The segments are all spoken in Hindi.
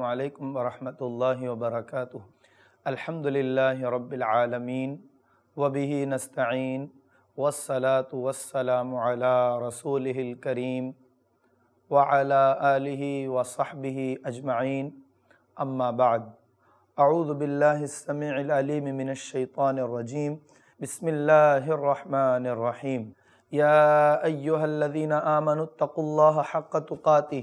अल्लाम वरहमल वबरक अलहमदिल्ला रबालमीन वबी नस्तीन वसलात वसलाम रसूल करीम वाला वसहबी अजमाइन अम्माबाद अऊदबिल्लासमीमिनशैतरजीम बसमीम या अयोहल्लिन आमनतक़ल्ला हक़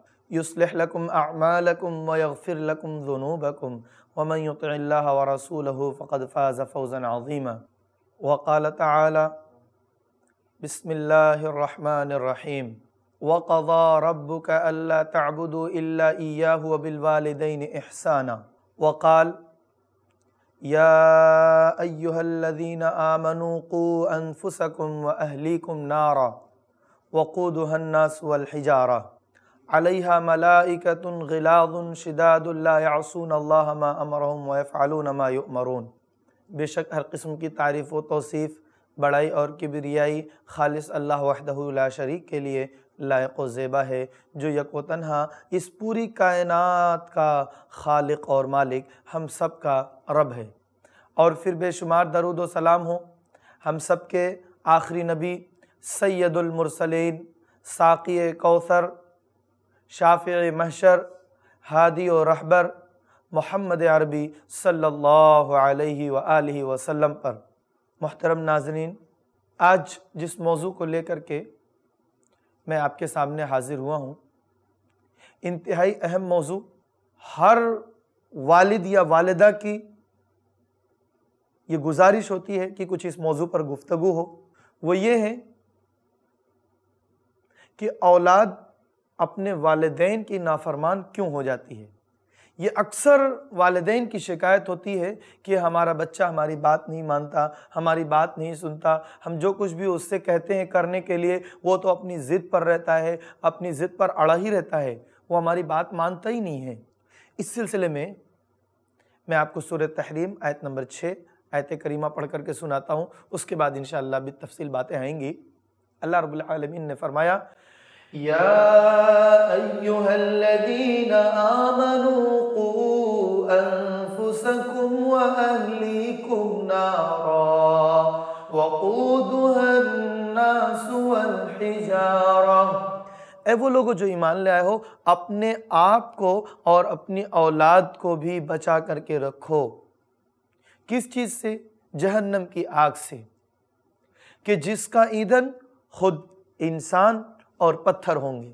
يصلح لكم أعمالكم ويغفر لكم ذنوبكم ومن يطع الله ورسوله فقد فاز فوزا عظيما وقال تعالى بسم الله الرحمن الرحيم وقضى ربك ألا تعبدوا إلا إياه وبالوالدين إحسانا وقال يا أيها الذين آمنوا قوا أنفسكم وأهليكم نارا وقودها الناس والحجارة अलहा मलाइकतुन गिलादुन शिदादुल्लासून अमरम वफ़ालमरून बेशक हर किस्म की तारीफ़ व तोसीफ़ बड़ाई और किबरियाई खालिस अल्लाह वहदहुल्ला शरीक के लिए लायक ज़ेबा है जो यको तनहा इस पूरी कायनात का खालिक और मालिक हम सब का रब है और फिर बेशुमार दरुद व सलाम हो हम सब के आखिरी नबी सैदुलमरसलिन साक़ी कौसर शाफ़ महशर हादी और रहबर मोहम्मद अरबी सल्ला वसल्लम पर मोहतरम नाजरीन आज जिस मौजू को लेकर के मैं आपके सामने हाजिर हुआ हूँ इंतहाई अहम मौजू हर वालिद या वालदा की ये गुजारिश होती है कि कुछ इस मौजू पर गुफ्तु हो वो ये है कि औलाद अपने वालदेन की नाफरमान क्यों हो जाती है ये अक्सर वालदेन की शिकायत होती है कि हमारा बच्चा हमारी बात नहीं मानता हमारी बात नहीं सुनता हम जो कुछ भी उससे कहते हैं करने के लिए वो तो अपनी ज़िद पर रहता है अपनी ज़िद पर अड़ा ही रहता है वो हमारी बात मानता ही नहीं है इस सिलसिले में मैं आपको सूर तहरीम आयत नंबर छः आयत करीमा पढ़ करके सुनाता हूँ उसके बाद इन शाला भी तफसील बातें आएंगी अल्लाह रबालमीन ने फरमाया يا أيها الذين آمنوا قوا أنفسكم وأهليكم نارا وقودها الناس والحجارة ए वो लोगों जो ईमान ले आए हो अपने आप को और अपनी औलाद को भी बचा करके रखो किस चीज़ से जहन्नम की आग से कि जिसका ईंधन खुद इंसान और पत्थर होंगे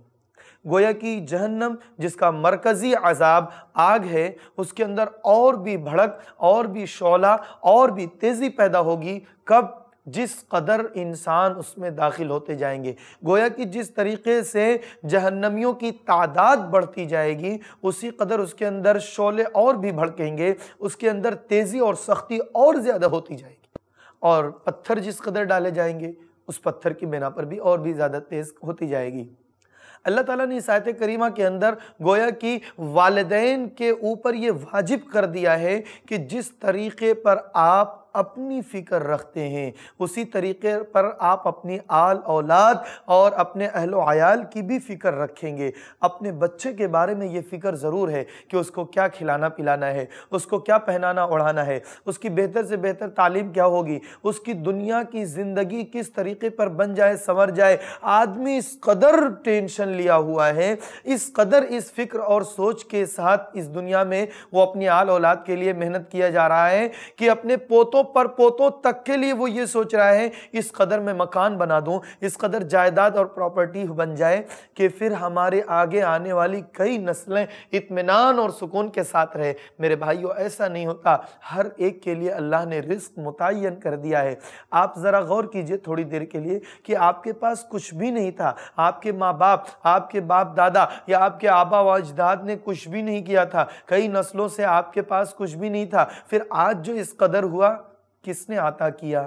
गोया कि जहन्नम जिसका मरकज़ी अजाब आग है उसके अंदर और भी भड़क और भी शोला और भी तेज़ी पैदा होगी कब जिस कदर इंसान उसमें दाखिल होते जाएंगे गोया कि जिस तरीके से जहन्नमियों की तादाद बढ़ती जाएगी उसी कदर उसके अंदर शोले और भी भड़केंगे उसके अंदर तेज़ी और सख्ती और ज़्यादा होती जाएगी और पत्थर जिस कदर डाले जाएंगे उस पत्थर की बिना पर भी और भी ज़्यादा तेज़ होती जाएगी अल्लाह ताला ने इस आयत करीमा के अंदर गोया कि वालदेन के ऊपर ये वाजिब कर दिया है कि जिस तरीके पर आप अपनी फ़िक्र रखते हैं उसी तरीके पर आप अपनी आल औलाद और अपने अहल आयाल की भी फ़िक्र रखेंगे अपने बच्चे के बारे में ये फ़िक्र ज़रूर है कि उसको क्या खिलाना पिलाना है उसको क्या पहनाना ओढ़ाना है उसकी बेहतर से बेहतर तालीम क्या होगी उसकी दुनिया की ज़िंदगी किस तरीके पर बन जाए संवर जाए आदमी इस कदर टेंशन लिया हुआ है इस कदर इस फिक्र और सोच के साथ इस दुनिया में वो अपनी आल औलाद के लिए मेहनत किया जा रहा है कि अपने पोतों पर पोतों तक के लिए वो ये सोच रहा है इस कदर में मकान बना दूँ इस कदर जायदाद और प्रॉपर्टी बन जाए कि फिर हमारे आगे आने वाली कई नस्लें इतमान और सुकून के साथ रहे मेरे भाइयों ऐसा नहीं होता हर एक के लिए अल्लाह ने रिस्क मुतन कर दिया है आप ज़रा गौर कीजिए थोड़ी देर के लिए कि आपके पास कुछ भी नहीं था आपके माँ बाप आपके बाप दादा या आपके आबा व अजदाद ने कुछ भी नहीं किया था कई नस्लों से आपके पास कुछ भी नहीं था फिर आज जो इस कदर हुआ किसने आता किया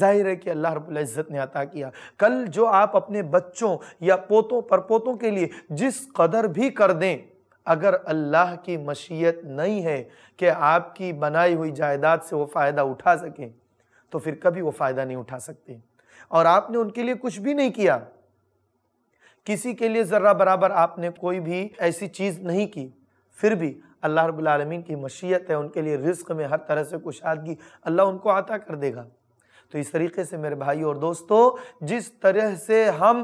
जाहिर है कि अल्लाह रब्बुल इज़्ज़त ने अता किया कल जो आप अपने बच्चों या पोतों पर पोतों के लिए जिस कदर भी कर दें अगर अल्लाह की मशीयत नहीं है कि आपकी बनाई हुई जायदाद से वो फ़ायदा उठा सकें तो फिर कभी वो फ़ायदा नहीं उठा सकते और आपने उनके लिए कुछ भी नहीं किया किसी के लिए ज़र्रा बराबर आपने कोई भी ऐसी चीज़ नहीं की फिर भी अल्लाह रबालमीन की मशीयत है उनके लिए रिस्क में हर तरह से कुशादगी अल्लाह उनको आता कर देगा तो इस तरीके से मेरे भाई और दोस्तों जिस तरह से हम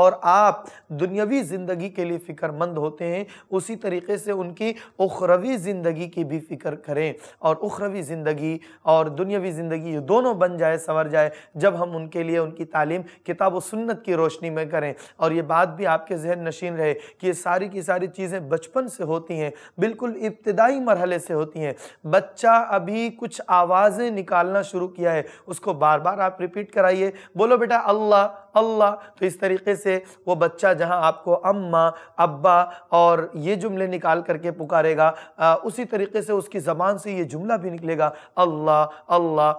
और आप दुनियावी ज़िंदगी के लिए फ़िक्रमंद होते हैं उसी तरीके से उनकी उखरवी ज़िंदगी की भी फ़िक्र करें और उखरवी ज़िंदगी और दुनियावी ज़िंदगी ये दोनों बन जाए संवर जाए जब हम उनके लिए उनकी तालीम किताब सुन्नत की रोशनी में करें और ये बात भी आपके जहन नशीन रहे कि ये सारी की सारी चीज़ें बचपन से होती हैं बिल्कुल इब्तदाई मरहले से होती हैं बच्चा अभी कुछ आवाज़ें निकालना शुरू किया है उसको बार बार आप रिपीट कराइए बोलो बेटा अल्लाह अल्लाह तो इस तरीके से वो बच्चा जहाँ आपको अम्मा अब्बा और ये जुमले निकाल करके पुकारेगा आ, उसी तरीके से उसकी ज़बान से ये जुमला भी निकलेगा अल्लाह अल्लाह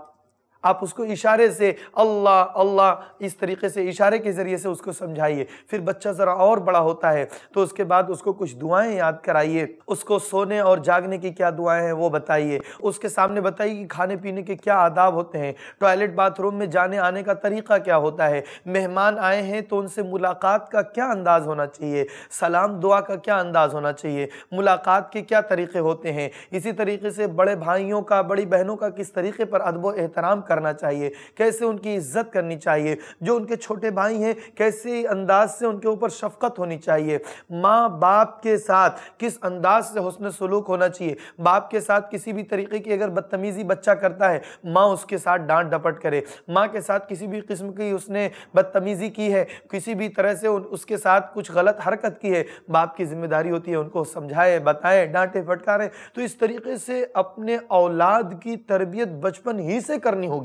आप उसको इशारे से अल्लाह अल्लाह इस तरीके से इशारे के ज़रिए से उसको समझाइए फिर बच्चा ज़रा और बड़ा होता है तो उसके बाद उसको कुछ दुआएं याद कराइए उसको सोने और जागने की क्या दुआएं हैं वो बताइए उसके सामने बताइए कि खाने पीने के क्या आदाब होते हैं टॉयलेट बाथरूम में जाने आने का तरीका क्या होता है मेहमान आए हैं तो उनसे मुलाकात का क्या अंदाज़ होना चाहिए सलाम दुआ का क्या अंदाज़ होना चाहिए मुलाकात के क्या तरीके होते हैं इसी तरीके से बड़े भाइयों का बड़ी बहनों का किस तरीके पर अदब एहतराम करना चाहिए कैसे उनकी इज्जत करनी चाहिए जो उनके छोटे भाई हैं कैसे अंदाज से उनके ऊपर शफकत होनी चाहिए माँ बाप के साथ किस अंदाज से हसन सलूक होना चाहिए बाप के साथ किसी भी तरीके की अगर बदतमीज़ी बच्चा करता है माँ उसके साथ डांट डपट करे माँ के साथ किसी भी किस्म की उसने बदतमीज़ी की है किसी भी तरह से उसके साथ कुछ गलत हरकत की है बाप की जिम्मेदारी होती है उनको समझाए बताए डांटे फटकारें तो इस तरीके से अपने औलाद की तरबियत बचपन ही से करनी होगी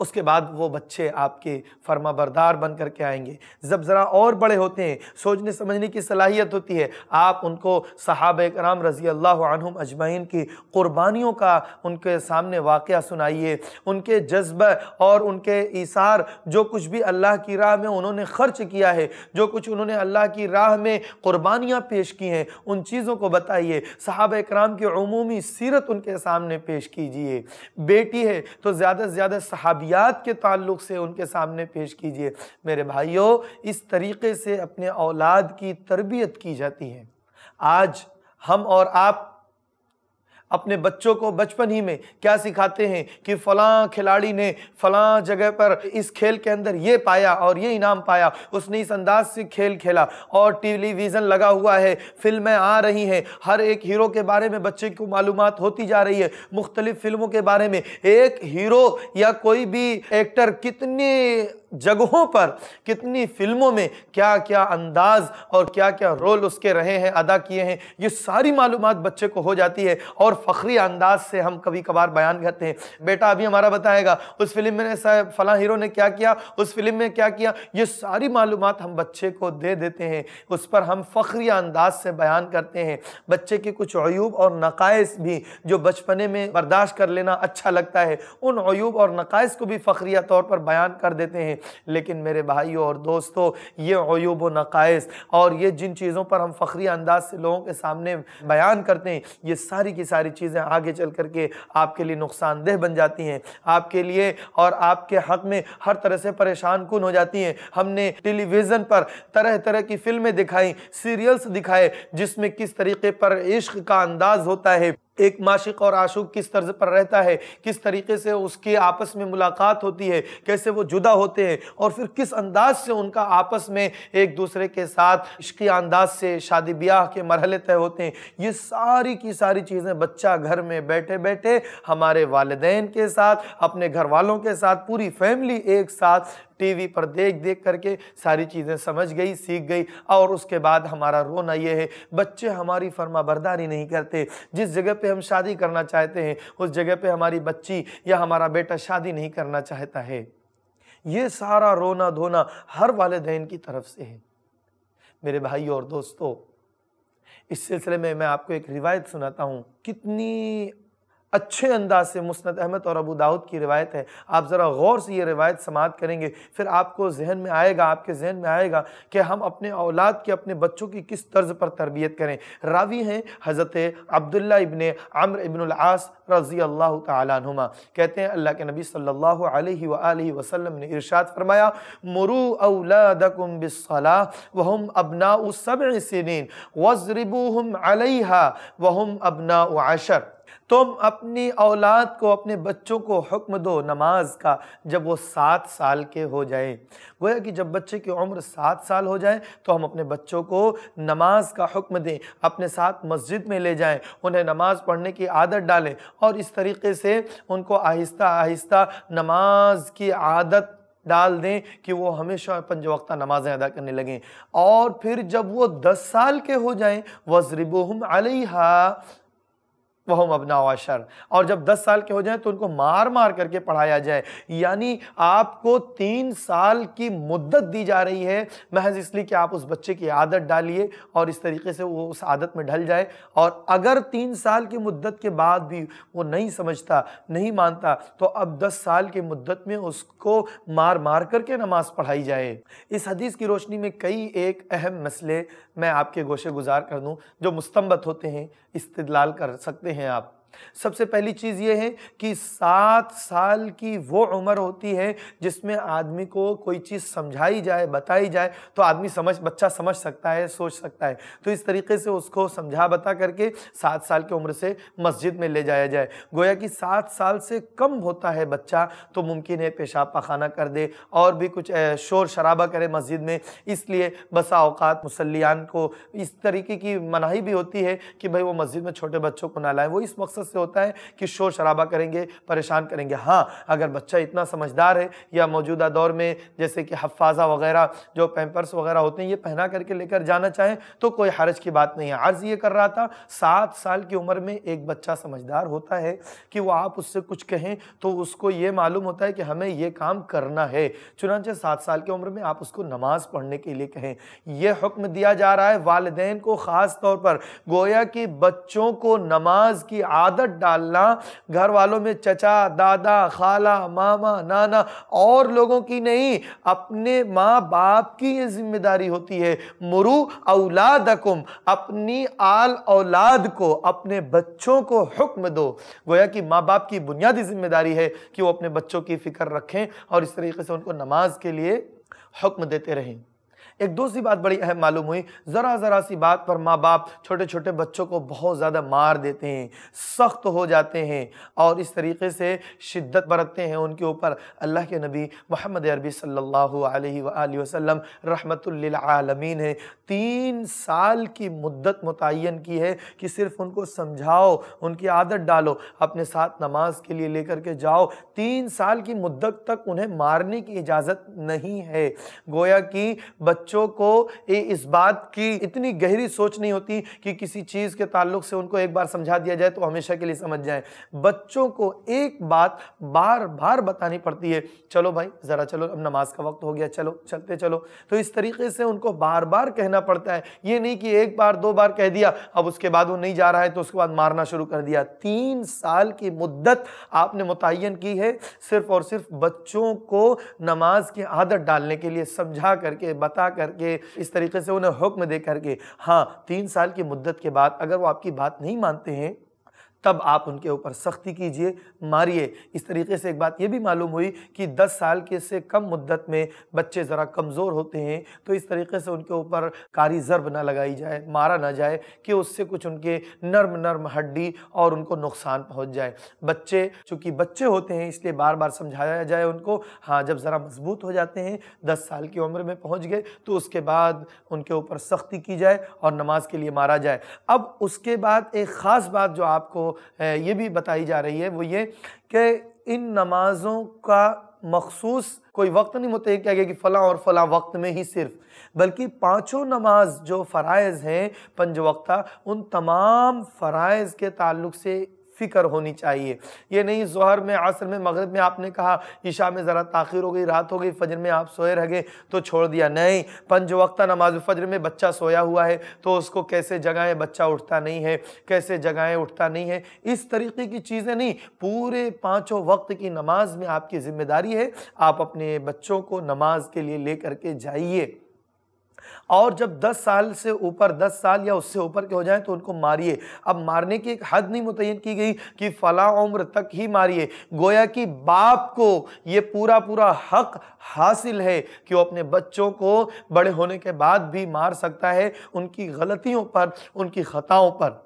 उसके बाद वो बच्चे आपके फर्मा बरदार बन करके आएंगे जब ज़रा और बड़े होते हैं सोचने समझने की सलाहियत होती है आप उनको सहाब कराम रज़ी अल्लाह अजमैन की क़ुरबानियों का उनके सामने वाक़ सुनाइए उनके जज्ब और उनके इसार जो कुछ भी अल्लाह की राह में उन्होंने ख़र्च किया है जो कुछ उन्होंने अल्लाह की राह में क़ुरबानियाँ पेश की हैं उन चीज़ों को बताइए साहब कराम की अमूमी सीरत उनके सामने पेश कीजिए बेटी है तो ज़्यादा से ज़्यादा सहाबी ज़रूरियात के ताल्लुक से उनके सामने पेश कीजिए मेरे भाइयों इस तरीके से अपने औलाद की तरबियत की जाती है आज हम और आप अपने बच्चों को बचपन ही में क्या सिखाते हैं कि फ़लाँ खिलाड़ी ने फ़लाँ जगह पर इस खेल के अंदर ये पाया और ये इनाम पाया उसने इस अंदाज से खेल खेला और टेलीविज़न लगा हुआ है फिल्में आ रही हैं हर एक हीरो के बारे में बच्चे को मालूम होती जा रही है मुख्तलिफ़ फिल्मों के बारे में एक हीरो या कोई भी एक्टर कितने जगहों पर कितनी फिल्मों में क्या क्या अंदाज और क्या क्या रोल उसके रहे हैं अदा किए हैं ये सारी मालूम बच्चे को हो जाती है और फ़खरी अंदाज से हम कभी कभार बयान करते हैं बेटा अभी हमारा बताएगा उस फिल्म में फ़लाँ हीरो ने क्या किया उस फिल्म में क्या किया ये सारी मालूम हम बच्चे को दे देते हैं उस पर हम फ़खरी अंदाज से बयान करते हैं बच्चे के कुछ अयूब और नकायस भी जो बचपने में बर्दाश्त कर लेना अच्छा लगता है उन अयूब और नकायस को भी फ़खरिया तौर पर बयान कर देते हैं लेकिन मेरे भाइयों और दोस्तों ये अयूब नकायस और ये जिन चीज़ों पर हम फ़खरी अंदाज से लोगों के सामने बयान करते हैं ये सारी की सारी चीज़ें आगे चल करके आपके लिए नुकसानदेह बन जाती हैं आपके लिए और आपके हक में हर तरह से परेशान कन हो जाती हैं हमने टेलीविज़न पर तरह तरह की फिल्में दिखाई सीरियल्स दिखाए जिसमें किस तरीके पर इश्क का अंदाज होता है एक माशिक और आशुक किस तर्ज पर रहता है किस तरीके से उसकी आपस में मुलाकात होती है कैसे वो जुदा होते हैं और फिर किस अंदाज से उनका आपस में एक दूसरे के साथ इश्की अंदाज से शादी ब्याह के मरहले तय होते हैं ये सारी की सारी चीज़ें बच्चा घर में बैठे बैठे हमारे वालदेन के साथ अपने घर वालों के साथ पूरी फैमिली एक साथ टीवी पर देख देख करके सारी चीज़ें समझ गई सीख गई और उसके बाद हमारा रोना ये है बच्चे हमारी फर्मा बरदारी नहीं करते जिस जगह पे हम शादी करना चाहते हैं उस जगह पे हमारी बच्ची या हमारा बेटा शादी नहीं करना चाहता है ये सारा रोना धोना हर वालदेन की तरफ से है मेरे भाई और दोस्तों इस सिलसिले में मैं आपको एक रिवायत सुनाता हूँ कितनी अच्छे अंदाज से मुस्त अहमद और अबू दाऊद की रिवायत है आप ज़रा गौर से ये रिवायत समात करेंगे फिर आपको जहन में आएगा आपके जहन में आएगा कि हम अपने औलाद के अपने बच्चों की किस तर्ज पर तरबियत करें रावी हैं हज़रत अब्दुल्ला इबन आम्र इबन आस रज़ी अल्लाह तुमा कहते हैं अल्लाह के नबी सल्ला वसलम ने इर्शाद फरमाया मुरु औलादकुम बिसला वहम अबना वज़रबू हम अलैहा वहम अबना आशर तुम अपनी औलाद को अपने बच्चों को हुक्म दो नमाज का जब वो सात साल के हो जाएं गोया कि जब बच्चे की उम्र सात साल हो जाए तो हम अपने बच्चों को नमाज का हुक्म दें अपने साथ मस्जिद में ले जाएं उन्हें नमाज पढ़ने की आदत डालें और इस तरीके से उनको आहिस्ता आहिस्ता नमाज की आदत डाल दें कि वो हमेशा पंज वक्ता नमाज़ें अदा करने लगें और फिर जब वो दस साल के हो जाएं वज़रबोहम अलहा वह अबना अशर और जब दस साल के हो जाए तो उनको मार मार करके पढ़ाया जाए यानी आपको तीन साल की मुद्दत दी जा रही है महज इसलिए कि आप उस बच्चे की आदत डालिए और इस तरीके से वो उस आदत में ढल जाए और अगर तीन साल की मुद्दत के बाद भी वो नहीं समझता नहीं मानता तो अब दस साल की मुद्दत में उसको मार मार करके नमाज पढ़ाई जाए इस हदीस की रोशनी में कई एक अहम मसले मैं आपके गोशे गुजार कर दूँ जो मुस्तमत होते हैं इस्तलाल कर सकते हैं हैं आप सबसे पहली चीज़ ये है कि सात साल की वो उम्र होती है जिसमें आदमी को कोई चीज़ समझाई जाए बताई जाए तो आदमी समझ बच्चा समझ सकता है सोच सकता है तो इस तरीके से उसको समझा बता करके सात साल की उम्र से मस्जिद में ले जाया जाए गोया कि सात साल से कम होता है बच्चा तो मुमकिन है पेशाब पखाना कर दे और भी कुछ शोर शराबा करे मस्जिद में इसलिए बसा अवकात मुसलियान को इस तरीके की मनाही भी होती है कि भाई वो मस्जिद में छोटे बच्चों को ना लाए वो इस मकसद मकसद से होता है कि शोर शराबा करेंगे परेशान करेंगे हाँ अगर बच्चा इतना समझदार है या मौजूदा दौर में जैसे कि हफाजा वगैरह जो पैम्पर्स वगैरह होते हैं ये पहना करके लेकर जाना चाहें तो कोई हारज की बात नहीं है आर्ज ये कर रहा था सात साल की उम्र में एक बच्चा समझदार होता है कि वो आप उससे कुछ कहें तो उसको ये मालूम होता है कि हमें ये काम करना है चुनाचे सात साल की उम्र में आप उसको नमाज पढ़ने के लिए कहें यह हुक्म दिया जा रहा है वालदेन को ख़ास तौर पर गोया कि बच्चों को नमाज की आदत आदत डालना घर वालों में चचा दादा खाला मामा नाना और लोगों की नहीं अपने माँ बाप की ये जिम्मेदारी होती है मुरु औलाद अपनी आल औलाद को अपने बच्चों को हुक्म दो गोया कि माँ बाप की बुनियादी जिम्मेदारी है कि वो अपने बच्चों की फ़िक्र रखें और इस तरीके से उनको नमाज के लिए हुक्म देते रहें एक दूसरी बात बड़ी अहम मालूम हुई ज़रा ज़रा सी बात पर माँ बाप छोटे छोटे बच्चों को बहुत ज़्यादा मार देते हैं सख्त हो जाते हैं और इस तरीके से शिद्दत बरतते हैं उनके ऊपर अल्लाह के नबी मोहम्मद अरबी सल्लल्लाहु अलैहि वसल्लम है तीन साल की मुद्दत मुतन की है कि सिर्फ उनको समझाओ उनकी आदत डालो अपने साथ नमाज के लिए लेकर के जाओ तीन साल की मुद्दत तक उन्हें मारने की इजाज़त नहीं है गोया कि बच्चों बच्चों को इस बात की इतनी गहरी सोच नहीं होती कि किसी चीज़ के ताल्लुक से उनको एक बार समझा दिया जाए तो हमेशा के लिए समझ जाए बच्चों को एक बात बार बार बतानी पड़ती है चलो भाई ज़रा चलो अब नमाज का वक्त हो गया चलो चलते चलो तो इस तरीके से उनको बार बार कहना पड़ता है ये नहीं कि एक बार दो बार कह दिया अब उसके बाद वो नहीं जा रहा है तो उसके बाद मारना शुरू कर दिया तीन साल की मुद्दत आपने मुतन की है सिर्फ और सिर्फ बच्चों को नमाज की आदत डालने के लिए समझा करके बता कर करके इस तरीके से उन्हें हुक्म दे करके हाँ तीन साल की मुद्दत के बाद अगर वो आपकी बात नहीं मानते हैं तब आप उनके ऊपर सख्ती कीजिए मारिए इस तरीके से एक बात यह भी मालूम हुई कि 10 साल के से कम मुद्दत में बच्चे ज़रा कमज़ोर होते हैं तो इस तरीके से उनके ऊपर कारी ज़रब ना लगाई जाए मारा ना जाए कि उससे कुछ उनके नर्म नर्म हड्डी और उनको नुकसान पहुँच जाए बच्चे चूँकि बच्चे होते हैं इसलिए बार बार समझाया जाए उनको हाँ जब ज़रा मजबूत हो जाते हैं दस साल की उम्र में पहुँच गए तो उसके बाद उनके ऊपर सख्ती की जाए और नमाज के लिए मारा जाए अब उसके बाद एक ख़ास बात जो आपको ये भी बताई जा रही है वो ये कि इन नमाज़ों का मखसूस कोई वक्त नहीं मुतह किया गया कि फ़लाँ और फ़लाँ वक्त में ही सिर्फ बल्कि पाँचों नमाज जो फ़रज़ हैं पंज वक्ता उन तमाम फ़रज़ के ताल्लुक से फ़िक्र होनी चाहिए ये नहीं जहर में असर में मगरब में आपने कहा ईशा में ज़रा ताखिर हो गई रात हो गई फजर में आप सोए रह गए तो छोड़ दिया नहीं पंज वक्ता नमाज फजर में बच्चा सोया हुआ है तो उसको कैसे जगाएं बच्चा उठता नहीं है कैसे जगाएं उठता नहीं है इस तरीके की चीज़ें नहीं पूरे पाँचों वक्त की नमाज में आपकी ज़िम्मेदारी है आप अपने बच्चों को नमाज के लिए ले करके जाइए और जब 10 साल से ऊपर 10 साल या उससे ऊपर के हो जाए तो उनको मारिए अब मारने की एक हद नहीं मुतयन की गई कि फला उम्र तक ही मारिए गोया कि बाप को ये पूरा पूरा हक हासिल है कि वो अपने बच्चों को बड़े होने के बाद भी मार सकता है उनकी गलतियों पर उनकी खताओं पर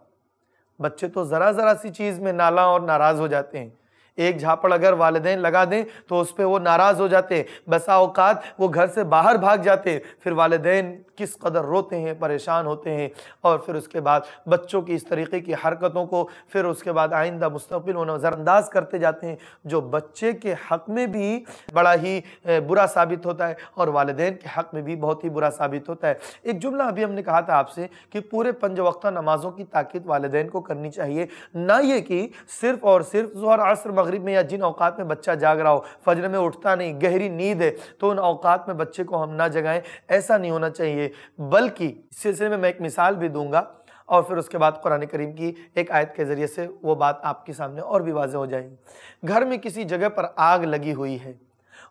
बच्चे तो ज़रा ज़रा सी चीज़ में नाला और नाराज़ हो जाते हैं एक झापड़ अगर वालदे लगा दें तो उस पर वो नाराज़ हो जाते बसा औकात वो घर से बाहर भाग जाते फिर वालदे किस कदर रोते हैं परेशान होते हैं और फिर उसके बाद बच्चों की इस तरीके की हरकतों को फिर उसके बाद आइंदा मुस्तबिल नज़रअंदाज करते जाते हैं जो बच्चे के हक़ में भी बड़ा ही बुरा साबित होता है और वालदे के हक़ में भी बहुत ही बुरा साबित होता है एक जुमला अभी हमने कहा था आपसे कि पूरे पंज वक्ता नमाज़ों की ताक़द वालदे को करनी चाहिए ना ये कि सिर्फ़ और सिर्फ जहर असर मगरब में या जिन अवकात में बच्चा जाग रहा हो फजर में उठता नहीं गहरी नींद है तो उन अवकात में बच्चे को हम ना जगाएं ऐसा नहीं होना चाहिए चाहिए बल्कि इस सिलसिले में मैं एक मिसाल भी दूंगा और फिर उसके बाद कुरान करीम की एक आयत के ज़रिए से वो बात आपके सामने और भी वाजह हो जाएगी घर में किसी जगह पर आग लगी हुई है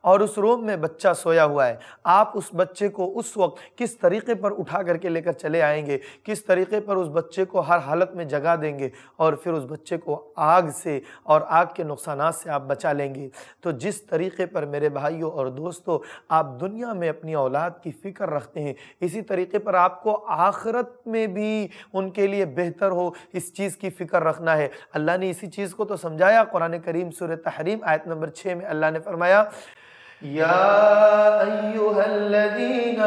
और उस रूम में बच्चा सोया हुआ है आप उस बच्चे को उस वक्त किस तरीके पर उठा करके लेकर चले आएंगे किस तरीके पर उस बच्चे को हर हालत में जगा देंगे और फिर उस बच्चे को आग से और आग के नुकसान से आप बचा लेंगे तो जिस तरीके पर मेरे भाइयों और दोस्तों आप दुनिया में अपनी औलाद की फ़िक्र रखते हैं इसी तरीके पर आपको आखरत में भी उनके लिए बेहतर हो इस चीज़ की फ़िक्र रखना है अल्लाह ने इसी चीज़ को तो समझाया कुरान करीम सूर तहरीम आयत नंबर छः में अल्लाह ने फरमाया يا أيها الذين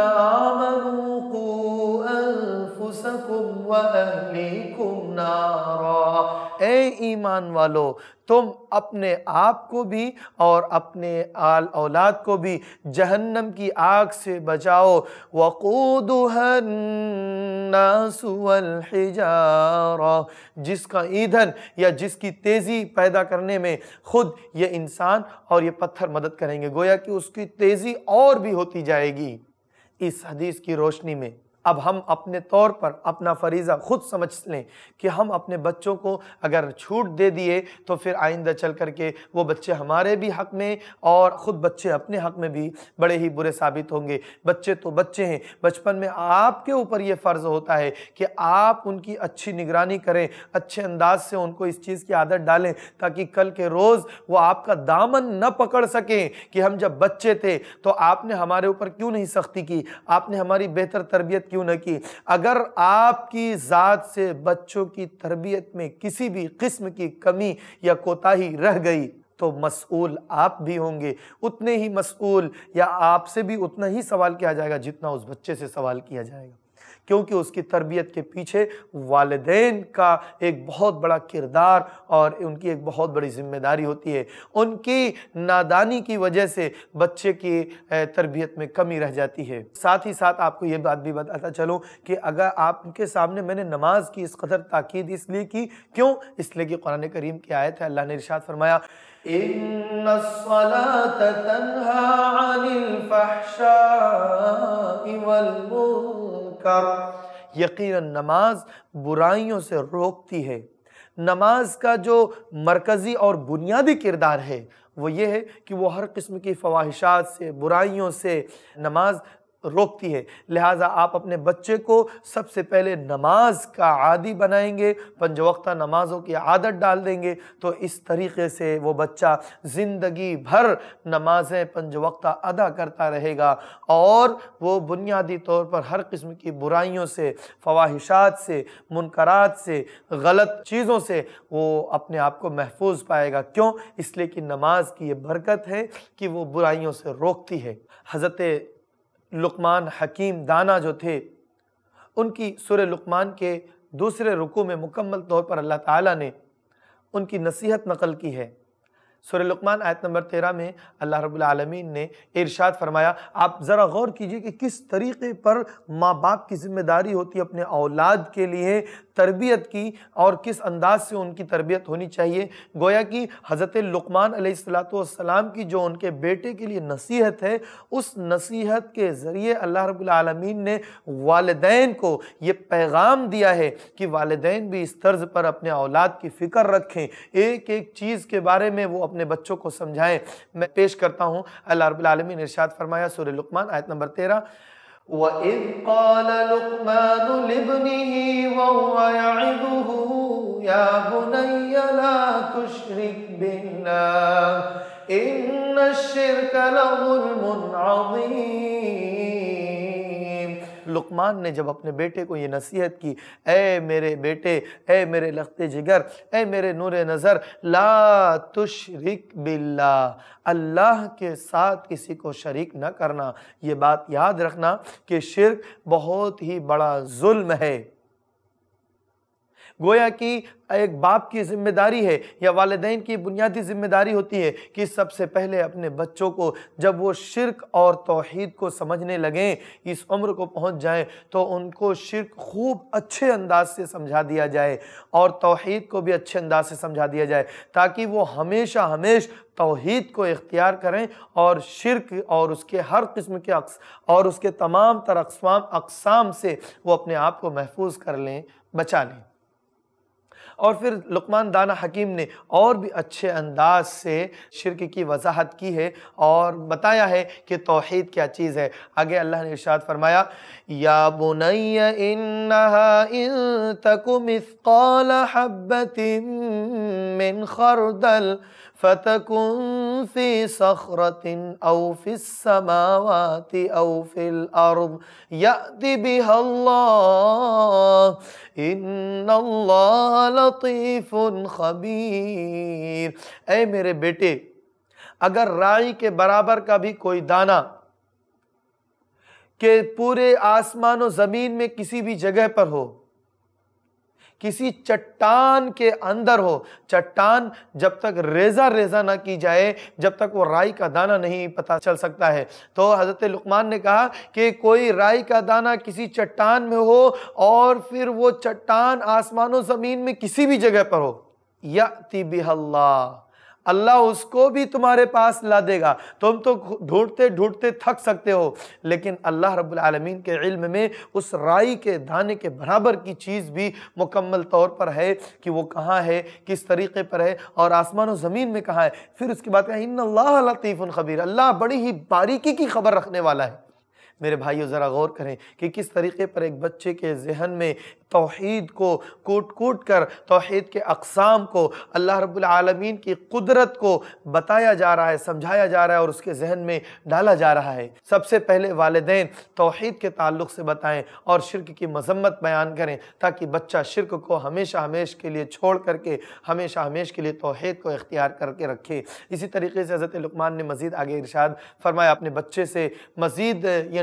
آمنوا قوا أنفسكم وأهليكم نارا اے ایمان والو तुम अपने आप को भी और अपने आल औलाद को भी जहन्नम की आग से बचाओ वक़ूदुहन्नासुवलहिजारा जिसका ईंधन या जिसकी तेज़ी पैदा करने में ख़ुद ये इंसान और ये पत्थर मदद करेंगे गोया कि उसकी तेज़ी और भी होती जाएगी इस हदीस की रोशनी में अब हम अपने तौर पर अपना फरीज़ा ख़ुद समझ लें कि हम अपने बच्चों को अगर छूट दे दिए तो फिर आइंदा चल कर के वो बच्चे हमारे भी हक़ में और ख़ुद बच्चे अपने हक़ में भी बड़े ही बुरे साबित होंगे बच्चे तो बच्चे हैं बचपन में आपके ऊपर ये फ़र्ज़ होता है कि आप उनकी अच्छी निगरानी करें अच्छे अंदाज से उनको इस चीज़ की आदत डालें ताकि कल के रोज़ वो आपका दामन न पकड़ सकें कि हम जब बच्चे थे तो आपने हमारे ऊपर क्यों नहीं सख्ती की आपने हमारी बेहतर तरबियत की क्यों ना की अगर आपकी ज़ात से बच्चों की तरबियत में किसी भी किस्म की कमी या कोताही रह गई तो मसूल आप भी होंगे उतने ही मसूल या आपसे भी उतना ही सवाल किया जाएगा जितना उस बच्चे से सवाल किया जाएगा क्योंकि उसकी तरबियत के पीछे वालदेन का एक बहुत बड़ा किरदार और उनकी एक बहुत बड़ी जिम्मेदारी होती है उनकी नादानी की वजह से बच्चे की तरबियत में कमी रह जाती है साथ ही साथ आपको ये बात भी बताता चलूँ कि अगर आपके सामने मैंने नमाज की इस कदर ताकीद इसलिए की क्यों इसलिए कि कुरान करीम की आयत है अल्लाह ने इर्शाद फरमाया इन कर यकीन नमाज बुराइयों से रोकती है नमाज का जो मरकज़ी और बुनियादी किरदार है वो ये है कि वो हर किस्म की फवाहिशात से बुराइयों से नमाज रोकती है लिहाजा आप अपने बच्चे को सबसे पहले नमाज का आदि बनाएंगे पंज वक्ता नमाज़ों की आदत डाल देंगे तो इस तरीके से वो बच्चा ज़िंदगी भर नमाजें पंज वक्ता अदा करता रहेगा और वो बुनियादी तौर पर हर किस्म की बुराइयों से फवाहिशात से मुनकरात से गलत चीज़ों से वो अपने आप को महफूज पाएगा क्यों इसलिए कि नमाज की ये बरकत है कि वो बुराइयों से रोकती है हज़रत लुकमान हकीम दाना जो थे उनकी सुर लुकमान के दूसरे रुकू में मुकम्मल तौर पर अल्लाह ताला ने उनकी नसीहत नकल की है सुर लुकमान आयत नंबर तेरह में अल्लाह रबालमीन ने इरशाद फरमाया आप ज़रा गौर कीजिए कि किस तरीके पर माँ बाप की जिम्मेदारी होती है अपने औलाद के लिए तरबियत की और किस अंदाज से उनकी तरबियत होनी चाहिए गोया कि हज़रत लुकमान सलाम की जो उनके बेटे के लिए नसीहत है उस नसीहत के ज़रिए अल्लाह रबालमीन ने वालदेन को ये पैगाम दिया है कि वालदेन भी इस तर्ज पर अपने औलाद की फ़िक्र रखें एक एक चीज़ के बारे में वो अपने बच्चों को समझाएँ मैं पेश करता हूँ अल्लाह रबालमीन इर्शाद फरमाया सुर लुकमान आयत नंबर तेरह وإذ قال لقمان لابنه وهو يعظه يا بني لا تشرك بالله إن الشرك لظلم عظيم लुकमान ने जब अपने बेटे को ये नसीहत की ए मेरे बेटे ए मेरे लखते जिगर ए मेरे नूर नज़र ला तुशरिक बिल्ला अल्लाह के साथ किसी को शरीक न करना ये बात याद रखना कि शिरक बहुत ही बड़ा जुल्म है गोया कि एक बाप की जिम्मेदारी है या वालदेन की बुनियादी जिम्मेदारी होती है कि सबसे पहले अपने बच्चों को जब वो शिरक और तोहद को समझने लगें इस उम्र को पहुंच जाएं तो उनको शिरक खूब अच्छे अंदाज से समझा दिया जाए और तोहद को भी अच्छे अंदाज से समझा दिया जाए ताकि वो हमेशा हमेश तोहद को इख्तियार करें और शिरक और उसके हर किस्म के अक्स और उसके तमाम तर अकसाम अकसाम से वो अपने आप को महफूज कर लें बचा लें और फिर लुकमान दाना हकीम ने और भी अच्छे अंदाज से शिरक की वजाहत की है और बताया है कि तोहद क्या चीज़ है आगे अल्लाह ने इर्शाद फरमाया या बुनैया इन तकुम فتكن في صخرة أو في السماوات أو في الأرض يأتي بها الله إن الله لطيف خبير اے میرے بیٹے اگر رائی کے برابر کا بھی کوئی دانا کہ پورے آسمان و زمین میں کسی بھی جگہ پر ہو किसी चट्टान के अंदर हो चट्टान जब तक रेजा रेजा ना की जाए जब तक वो राई का दाना नहीं पता चल सकता है तो हज़रत लुकमान ने कहा कि कोई राई का दाना किसी चट्टान में हो और फिर वो चट्टान आसमानों ज़मीन में किसी भी जगह पर हो या तिबिहल्ला अल्लाह उसको भी तुम्हारे पास ला देगा तुम तो ढूंढते ढूंढते थक सकते हो लेकिन अल्लाह रब्बुल रबालमीन के इल्म में उस राई के दाने के बराबर की चीज़ भी मुकम्मल तौर पर है कि वो कहाँ है किस तरीके पर है और आसमान और ज़मीन में कहाँ है फिर उसके बाद कहा इन लतीफ़ुन खबीर अल्लाह बड़ी ही बारीकी की खबर रखने वाला है मेरे भाइयों ज़रा गौर करें कि किस तरीके पर एक बच्चे के जहन में तोहद को कूट कूट कर तोहद के अकसाम को अल्लाह रबालमीन की कुदरत को बताया जा रहा है समझाया जा रहा है और उसके जहन में डाला जा रहा है सबसे पहले वालदे तोहद के ताल्लुक से बताएँ और शिरक की मजम्मत बयान करें ताकि बच्चा शिरक को हमेशा हमेश के लिए छोड़ करके हमेशा हमेश के लिए तोहद को इख्तियार करके रखे इसी तरीके से हज़रत लकमान ने मज़ीद आगे इरशाद फरमाया अपने बच्चे से मज़ीद ये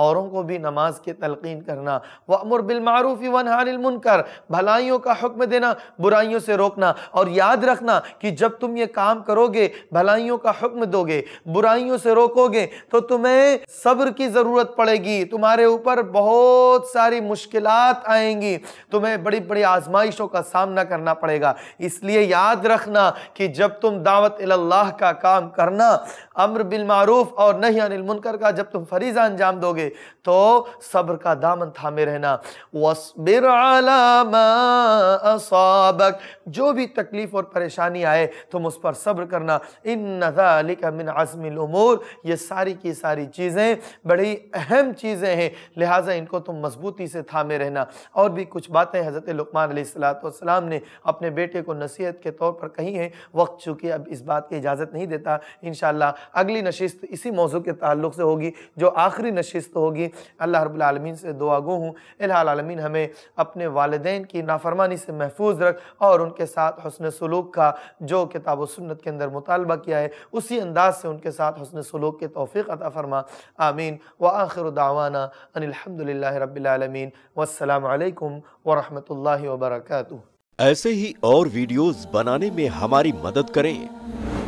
औरों को भी नमाज के तलकिन करना व अमर बिलमारूफ़ी वन हानिलमुनकर भलाइयों का हुक्म देना बुराइयों से रोकना और याद रखना कि जब तुम ये काम करोगे भलाइयों का हुक्म दोगे बुराइयों से रोकोगे तो तुम्हें सब्र की ज़रूरत पड़ेगी तुम्हारे ऊपर बहुत सारी मुश्किल आएंगी तुम्हें बड़ी बड़ी आजमाइशों का सामना करना पड़ेगा इसलिए याद रखना कि जब तुम दावत अल्लाह का काम करना अम्र बिलमारूफ़ और नहीं अनिल मुनकर का जब तुम फरीज़ा अंजाम दोगे तो सब्र का दामन थामे रहना वसबिर असाबक जो भी तकलीफ़ और परेशानी आए तुम उस पर सब्र करना इन नज़ालिक मिन उमूर ये सारी की सारी चीज़ें बड़ी अहम चीज़ें हैं लिहाजा इनको तुम मजबूती से थामे रहना और भी कुछ बातें हज़रत लकमान सलाम ने अपने बेटे को नसीहत के तौर पर कही हैं वक्त चूँकि अब इस बात की इजाज़त नहीं देता इन अगली नशिस्त इसी मौजू के ताल्लुक से होगी जो आखिरी नशिस्त दोस्त होगी अल्लाह रबालमीन से दुआ गो हूँ अलामीन हमें अपने वालदे की नाफरमानी से महफूज रख और उनके साथ हसन सलूक का जो किताब सुन्नत के अंदर मुतालबा किया है उसी अंदाज से उनके साथ हसन सलूक के तोफ़ी अता फरमा आमीन व आखिर दावाना अनिलहमदिल्ला रबालमीन वालकम वरहमल वर्क ऐसे ही और वीडियोज़ बनाने में हमारी मदद करें